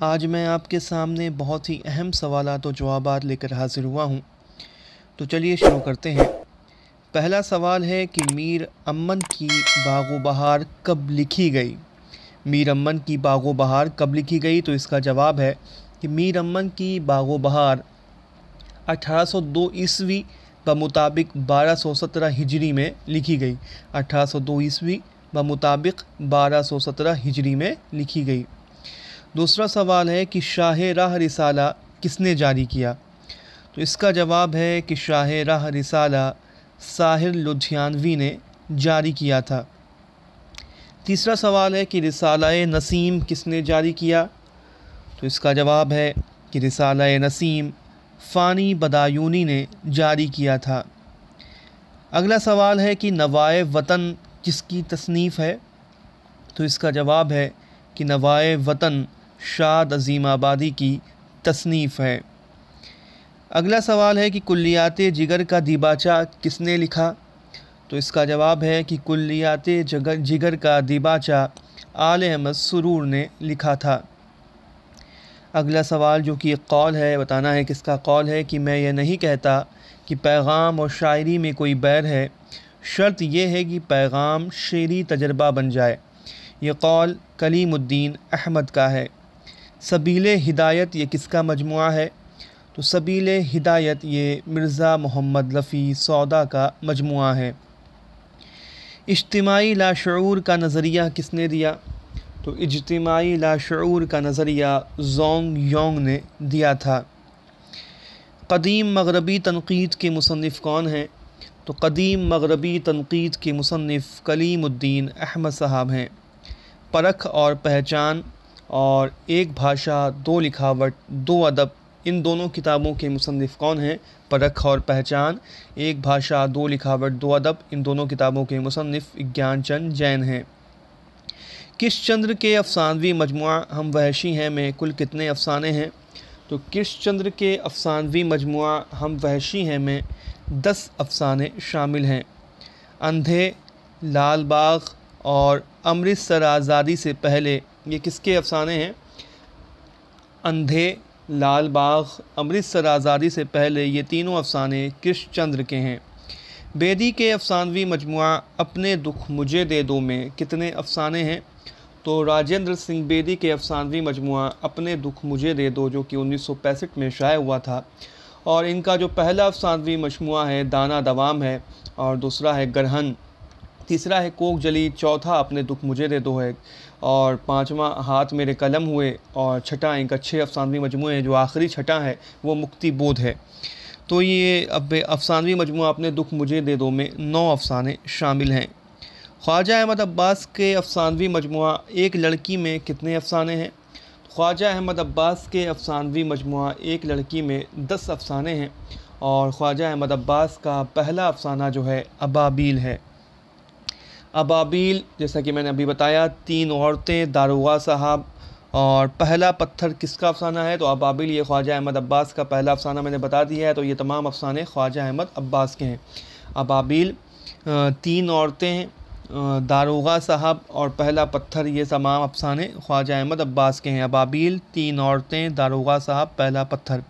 आज मैं आपके सामने बहुत ही अहम सवाल और जवाब लेकर हाजिर हुआ हूँ तो चलिए शुरू करते हैं पहला सवाल है कि मीर अमन की बागो बहार कब लिखी गई मीर अमन की बागो बहार कब लिखी गई तो इसका जवाब है कि मीर अमन की बागो बहार 1802 ईस्वी ब मुताबिक 1217 हिजरी में लिखी गई 1802 ईस्वी ब मुताबिक 1217 हिजरी में लिखी गई दूसरा सवाल है कि शाह राह रिसाला किसने जारी किया तो इसका जवाब है कि शाह राह रिसाला साहिर लुधियानवी ने जारी किया था तीसरा सवाल है कि रिसाला नसीम किसने जारी किया तो इसका जवाब है कि रिसाला नसीम फ़ानी बदायूनी ने जारी किया था अगला सवाल है कि नवाए वतन किसकी तसनीफ़ है तो इसका जवाब है कि नवाए वतन शाद अजीम आबादी की तसनीफ़ है अगला सवाल है कि कुल्लियात जिगर का दिबाचा किसने लिखा तो इसका जवाब है कि कुल्लियात जगर जिगर का दिबाचा आल अहमद सुरूर ने लिखा था अगला सवाल जो कि एक कौल है बताना है किसका कौल है कि मैं ये नहीं कहता कि पैगाम और शायरी में कोई बैर है शर्त यह है कि पैगाम शेरी तजर्बा बन जाए ये कौल कलीमुद्दीन अहमद का है सबील हिदायत ये किसका मजमू है तो सबील हिदायत ये मिर्ज़ा मोहम्मद लफ़ी सौदा का मजमू है इजतमाही लाशूर का नज़रिया किसने दिया तो इजतमाही लाशूर का नज़रिया जोंग योंग ने दिया था कदीम मगरबी तनकीद के मुसनफ़ कौन हैं तो कदीम मगरबी तनकीद के मुसनफ़ कलीमुद्दीन अहमद साहब हैं परख और पहचान और एक भाषा दो लिखावट दो अदब इन दोनों किताबों के मुसनफ़ कौन हैं परख और पहचान एक भाषा दो लिखावट दो अदब इन दोनों किताबों के मुसनफ़ ज्ञानचंद जैन हैं किस चंद्र के अफसानवी मजमू हम वहशी हैं में कुल कितने अफसाने हैं तो किस चंद्र के अफसानवी मजमू हम वहशी हैं में दस अफसाने शामिल हैं अंधे लाल बाग और अमृतसर आज़ादी से पहले ये किसके अफसाने हैं अंधे लाल बाग अमृतसर आज़ादी से पहले ये तीनों अफसाने कृष्ण चंद्र के हैं बेदी के अफसानवी मजमु अपने दुख मुझे दे दो में कितने अफसाने हैं तो राजेंद्र सिंह बेदी के अफसानवी मजमु अपने दुख मुझे दे दो जो कि उन्नीस में शाये हुआ था और इनका जो पहला अफसानवी मजमु है दाना दवाम है और दूसरा है ग्रहण तीसरा है कोक जली चौथा अपने दुख मुझे दे दो है और पाँचवा हाथ मेरे कलम हुए और छठा इनका छः अफसानवी मजमू है जो आखिरी छठा है वो मुक्ति बोध है तो ये अब अफसानवी मजमू अपने दुख मुझे दे दो में नौ अफसाने शामिल हैं ख्वाजा अहमद अब्बास के अफसानवी मजमू एक लड़की में कितने अफसाने हैं ख्वाजा अहमद अब्बास के अफसानवी मजमू एक लड़की में दस अफसाने हैं और ख्वाजा अहमद अब्बास का पहला अफसाना जो है अबाबील है अबाबील जैसा कि मैंने अभी बताया तीन औरतें दारोगा साहब और पहला पत्थर किसका अफसाना है तो अबाबिल ये ख्वाजा अहमद अब्बास का पहला अफसाना मैंने बता दिया है तो ये तमाम अफसाने ख्वाजा अहमद अब्बास के हैं अबाबिल तीन औरतें दारोगा साहब और पहला पत्थर ये तमाम अफसाने ख्वाजा अहमद अब्बास के हैं अबाबिल तीन औरतें दारोगा साहब पहला पत्थर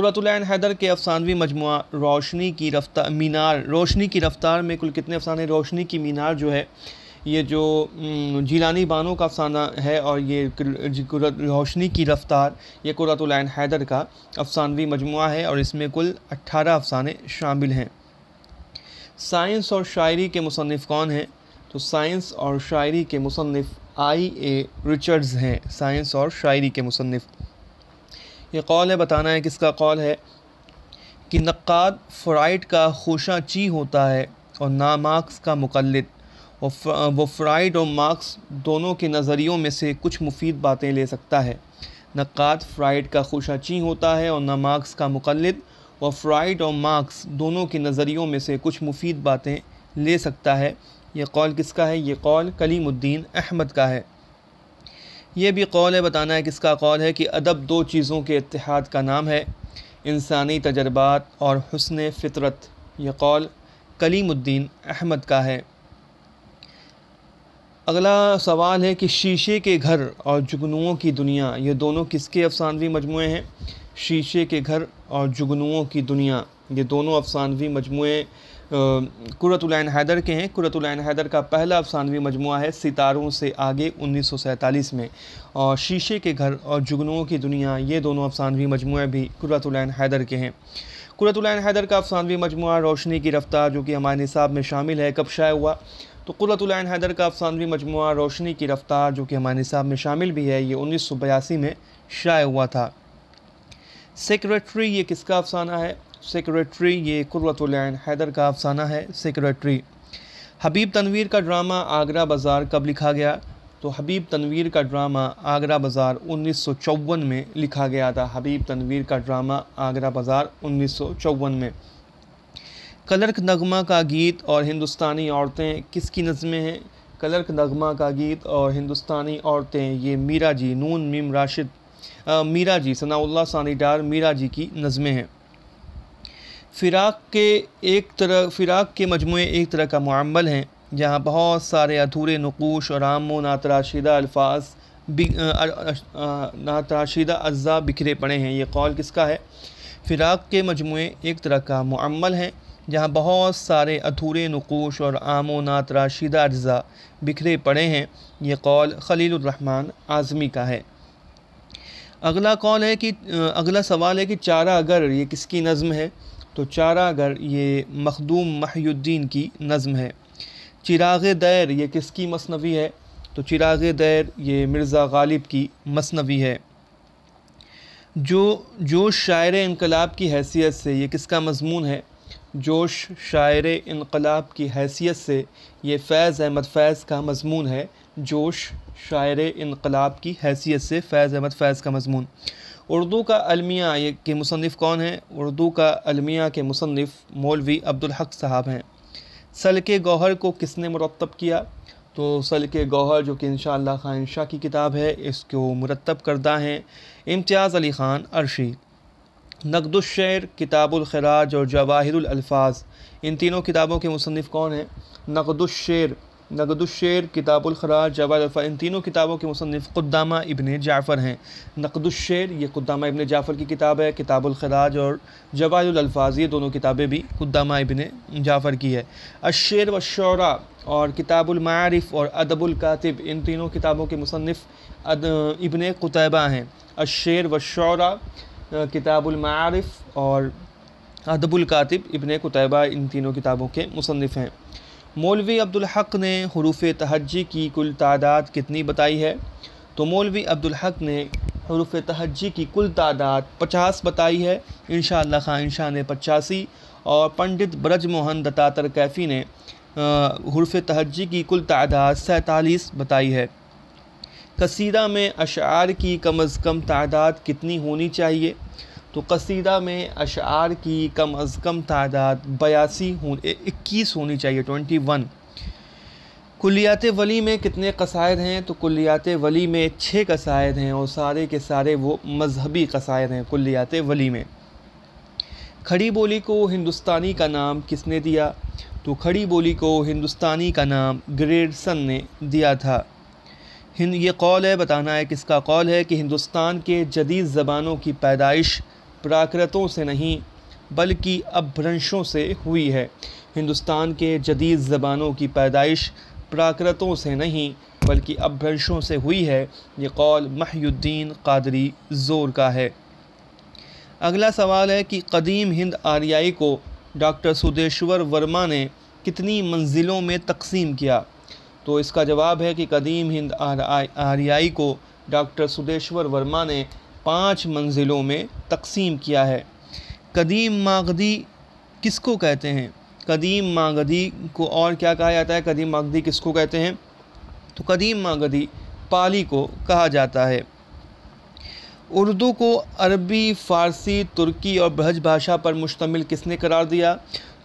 कुरतुलैन हैदर के अफसानवी मजमु रोशनी की रफ्तार मीनार रोशनी की रफ्तार में कुल कितने अफसाने रोशनी की मीनार जो है ये जो जीलानी बानों का अफसाना है और ये रोशनी की रफ्तार ये कुरतुलैन हैदर का अफसानवी मजमु है और इसमें कुल अट्ठारह अफसाने शामिल हैं साइंस और शायरी के मुसनफ़ कौन हैं तो साइंस और शायरी के मुसनफ़ आई ए रिचर्ड्स हैं साइंस और शायरी के मुसनफ़ ये कौल है बताना है किसका कौल है कि नक़ाद फ्राइड का खोशा ची होता है और ना मार्क्स का मुकलद वो फ्राइड और मार्क्स दोनों के नज़रियों में से कुछ मुफीद बातें ले सकता है नक़ाद फ्राइड का ची होता है और ना मार्क्स का मुकलद व फ्राइड और मार्क्स दोनों के नज़रियों में से कुछ मुफीद बातें ले सकता है ये कौल किसका है ये कौल कलीमुद्दीन अहमद का है ये भी कौल है बताना है किसका कौल है कि अदब दो चीज़ों के इतिहाद का नाम है इंसानी तजर्बात और हसन फितरत यह कौल कलीमुद्दीन अहमद का है अगला सवाल है कि शीशे के घर और जुगनुओं की दुनिया ये दोनों किसके अफसानवी मजमू हैं शीशे के घर और जुगनुओं की दुनिया ये दोनों अफसानवी मजमू कुरतुलैन हैदर के हैं कुरतुलैन हैदर का पहला अफसानवी मजमु है सितारों से आगे उन्नीस में और शीशे के घर और जुगनुओं की दुनिया ये दोनों अफसानवी मजमु भी कुरतुलैन हैदर के हैं कुरतुलैन हैदर का अफसानवी मजमु रोशनी की रफ्तार जो कि हमारे निसाब में शामिल है कब शाय हुआ तो कुरतुलैन हैदर का अफसानवी मजमु रोशनी की रफ्तार जो कि हमारे निसाब में शामिल भी है ये उन्नीस में शाय हुआ था सेक्रेटरी ये किसका अफसाना है सेक्रेटरी ये कुरतुलैन हैदर का अफसाना है सेक्रेटरी हबीब तनवीर का ड्रामा आगरा बाज़ार कब लिखा गया तो हबीब तनवीर का ड्रामा आगरा बाज़ार उन्नीस में लिखा गया था हबीब तनवीर का ड्रामा आगरा बाज़ार उन्नीस में कलर्क नगमा का गीत और हिंदुस्तानी औरतें किसकी नज़में हैं कलर्क नगमा का गीत और हिंदुस्तानी औरतें ये मीरा जी नून मीम राशिद आ, मीरा जी सनाउल्ला डार मीरा जी की नज़में हैं फ़िराक के एक तरह फ़िराक के मजमू एक तरह का मामल हैं जहाँ बहुत सारे अधूरे नकूश और आम नातराशीदा अल्फाज नातराशीदा अज्जा बिखरे पड़े हैं ये कौल किसका है फ़िराक के मजमू एक तरह का मामल हैं जहाँ बहुत सारे अधूरे नकूश और आम नातराशीदा अज्जा बिखरे पड़े हैं ये कौल खलीलरहमान आज़मी का है अगला कौल है कि अगला सवाल है कि चारा अगर ये किसकी नज़म है तो चारागर ये मखदूम महियुद्दीन की नज़म है चिराग दैर ये किसकी मसनवी है तो चिराग दैर ये मिर्ज़ा गालिब की मसनवी है जो जोश शायर इनकलाब की हैसियत से ये किसका मजमून है जोश शायर इनकलाब की हैसियत से ये फैज़ अहमद फैज़ का मजमून है जोश शायर इनकलाब की हैसियत से फैज़ अहमद फैज़ का मजमून उर्दू का अलमिया के मुसनफ़ कौन हैं उर्दू का अलमिया के मुसनफ़ मौलवी अब्दुल हक साहब हैं सल के गौहर को किसने मुरतब किया तो सल के गौहर जो कि इन खान शाह की किताब है इसको मुरतब करदा हैं इम्तियाज़ अली ख़ान अरशी नकदुशर किताबुलखराज और जवाहिरफाज इन तीनों किताबों के मुसनफ़ कौन हैं नकदुशर नकदुशेर खराज जवाद इन तीनों किताबों के मुसनफ़ क़ुद्दामा इबन जाफ़र हैं नकदुशेर ये क़ुद्दामा इबन जाफ़र की किताब है खराज और जवादलफाज ये दोनों किताबें भी खुदामा इबन जाफ़र की है अशर व शरा और किताबुलमारफ़ और अदबुल्कातिब इन तीनों किताबों के मुसनफ़ इबन कुतबा हैं अशर व शरा किताबुलमारफ़ और अदबुल कातिब इबन कुतबा इन तीनों किताबों के मुसनफ़ हैं मौलवी अब्दुल हक ने हरूफ तहजी की कुल तादाद कितनी बताई है तो मौलवी अब्दुल हक ने हरूफ तहजी की कुल तादाद पचास बताई है इन खान शाह ने पचासी और पंडित ब्रज मोहन दत्तातर कैफ़ी ने हरूफ तहजी की कुल तादाद सैतालीस बताई है कसीदा में अशार की कम अज़ कम तादाद कितनी होनी चाहिए तो कसीदा में अशार की कम अज़ कम तादाद बयासी हो इक्कीस होनी चाहिए ट्वेंटी वन कुलियात वली में कितने कसायद हैं तो कुलियात वली में छः कसायद हैं और सारे के सारे वो मजहबी कसायद हैं कुलियात वली में खड़ी बोली को हिंदुस्तानी का नाम किसने दिया तो खड़ी बोली को हिंदुस्तानी का नाम ग्रेडसन ने दिया था हिंद ये कौल है बताना है किसका कौल है कि हिंदुस्तान के जदीद ज़बानों की पैदाइश प्राकृतों से नहीं बल्कि अपभ्रंशों से हुई है हिंदुस्तान के जदीद ज़बानों की पैदाइश प्राकृतों से नहीं बल्कि अभ्रंशों से हुई है ये कौल महुद्दीन कादरी ज़ोर का है अगला सवाल है कि कदीम हिंद आर्याई को डॉक्टर सुदेश्वर वर्मा ने कितनी मंजिलों में तकसीम किया तो इसका जवाब है कि कदीम हिंद आर्याई को डॉक्टर सुदेश्वर वर्मा ने पाँच मंजिलों में तकसीम किया है कदीम मागदी किसको कहते हैं कदीम मागदी को और क्या कहा जाता है कदीम मागदी किसको कहते हैं तो कदीम मागदी पाली को कहा जाता है उर्दू को अरबी फ़ारसी तुर्की और ब्रज भाषा पर मुश्तमिल किसने करार दिया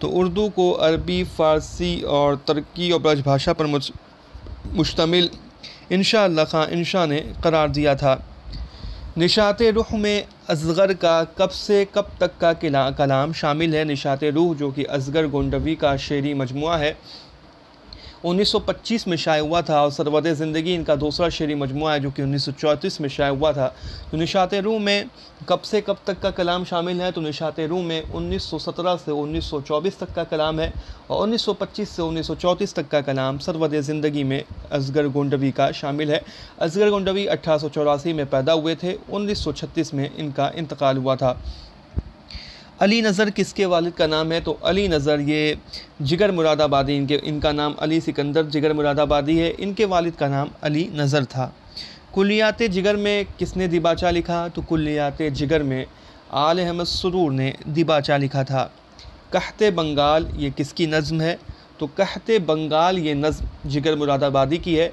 तो उर्दू को अरबी फ़ारसी और तुर्की और ब्रज भाषा पर मुश्तमिल इनशा खां इनशा ने करार दिया था निशात रुख में असगर का कब से कब तक का कलाम शामिल है निशात रूह जो कि असगर गोंडवी का शेरी मजमू है 1925 में शाये हुआ था और सरवद ज़िंदगी इनका दूसरा शेरी मजमू है जो कि 1934 में शाये हुआ था तो निशात रूह में कब से कब तक का कलाम शामिल है तो निशात रूह में 1917 से 1924 तक का कलाम है और 1925 से 1934 तक का कलाम सरवद ज़िंदगी में असगर गोंडवी का शामिल है असगर गोंडवी अट्ठारह में पैदा हुए थे छत्तीस में इनका इंतकाल हुआ था अली नज़र किसके वालिद का नाम है तो अली नज़र ये जिगर मुरादाबादी इनके इनका नाम अली सिकंदर जिगर मुरादाबादी है इनके वालिद का नाम अली नज़र था कुलियात जिगर में किसने दिबाचा लिखा तो कुलियात जिगर में आल अहमद सरूर ने दिबाचा लिखा था कहते बंगाल ये किसकी नज़म है तो कहते बंगाल ये नज़म जिगर मुरादाबादी की है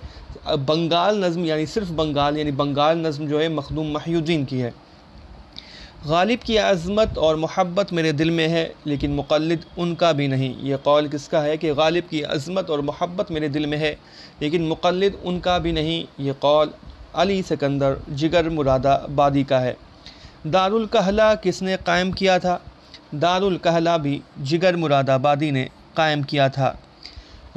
बंगाल नज़म यानी सिर्फ़ बंगाल यानी बंगाल नज़म जो है मखदूम महयुद्दीन की है गालिब की आज़मत और मोहब्बत मेरे दिल में है लेकिन मुकलद उनका भी नहीं ये कौल किसका है कि गालिब की आजमत और मोहब्बत मेरे दिल में है लेकिन मुकलद उनका भी नहीं ये कौल अली सिकंदर जिगर मुरादाबादी का है दारुल कहला किसने कायम किया था दारुल कहला भी जिगर मुरादाबादी ने कायम किया था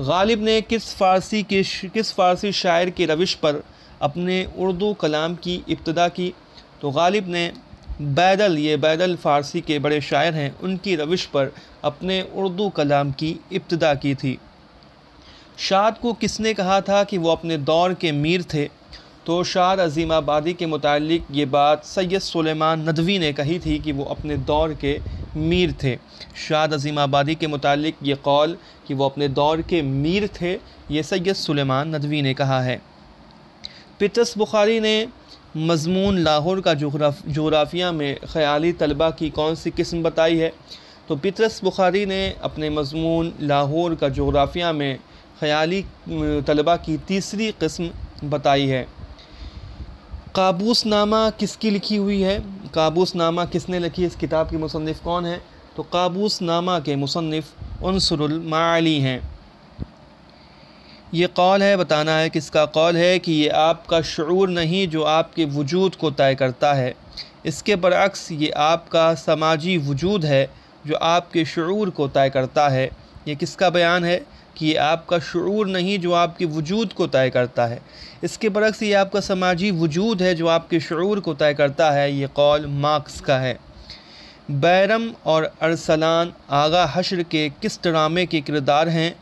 गालिब ने किस फ़ारसी के किस फ़ारसी शायर की रविश पर अपने उर्दू कलाम की इब्तदा की तो गालिब ने बैदल ये बैदल फ़ारसी के बड़े शायर हैं उनकी रविश पर अपने उर्दू कलाम की इब्तदा की थी शाद को किसने कहा था कि वो अपने दौर के मीर थे तो शाद अजीम आबादी के मुतालिक ये बात सैयद सुलेमान नदवी ने कही थी कि वो अपने दौर के मीर थे शाद अजीम आबादी के मुतालिक ये कौल कि वो अपने दौर के मीर थे ये सैयद सुलेमान नदवी ने कहा है पिटस बुखारी ने मजमून लाहौर का जोग्राफिया में ख़याली तलबा की कौन सी किस्म बताई है तो पितरस बुखारी ने अपने मजमून लाहौर का जोग्राफिया में ख़याली तलबा की तीसरी किस्म बताई है काबूस नामा किसकी लिखी हुई है काबूस नामा किसने लिखी इस किताब के मुसनफ़ कौन है तो काबूस नामा के मुसनफ़ अनसरमाली हैं ये कौल है बताना है किसका कौल है कि ये आपका शुरू नहीं जो आपके वजूद को तय करता है इसके बरक्स ये आपका समाजी वजूद है जो आपके शुरू को तय करता है ये किसका बयान है कि ये आपका शुरू नहीं जो आपके वजूद को तय करता है इसके बरक्स ये आपका समाजी वजूद है जो आपके शुरू को तय करता है ये कौल मार्क्स का है बैरम और अरसलान आगा हशर के किस ड्रामे के किरदार हैं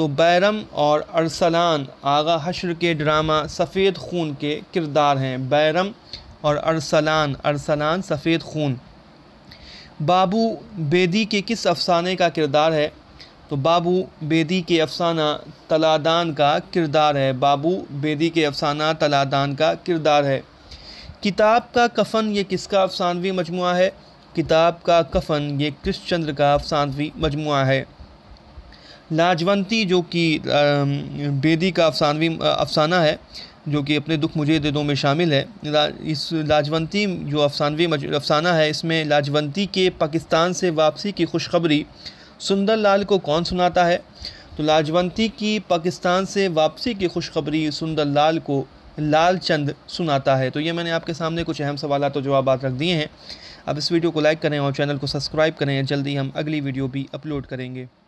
तो बैरम और अरसलान आगा हशर के ड्रामा सफ़ेद खून के किरदार हैं बैरम और अरसलान अरसलान सफ़ेद खून बाबू बेदी के किस अफसाने का किरदार है तो बाबू बेदी के अफसाना तलादान का किरदार है बाबू बेदी के अफसाना तलादान का किरदार है किताब का कफन ये किसका अफसानवी मजमू है किताब का कफन ये कृष्ण चंद्र का अफसानवी मजमू है लाजवंती जो कि बेदी का अफसानवी अफसाना है जो कि अपने दुख मुझे दे दो में शामिल है ला, इस लाजवंती जो अफसानवी अफसाना है इसमें लाजवंती के पाकिस्तान से वापसी की खुशखबरी सुंदर लाल को कौन सुनाता है तो लाजवंती की पाकिस्तान से वापसी की खुशखबरी सुंदर लाल को लाल चंद सुनाता है तो ये मैंने आपके सामने कुछ अहम सवाल और तो जवाब रख दिए हैं अब इस वीडियो को लाइक करें और चैनल को सब्सक्राइब करें जल्दी हम अगली वीडियो भी अपलोड करेंगे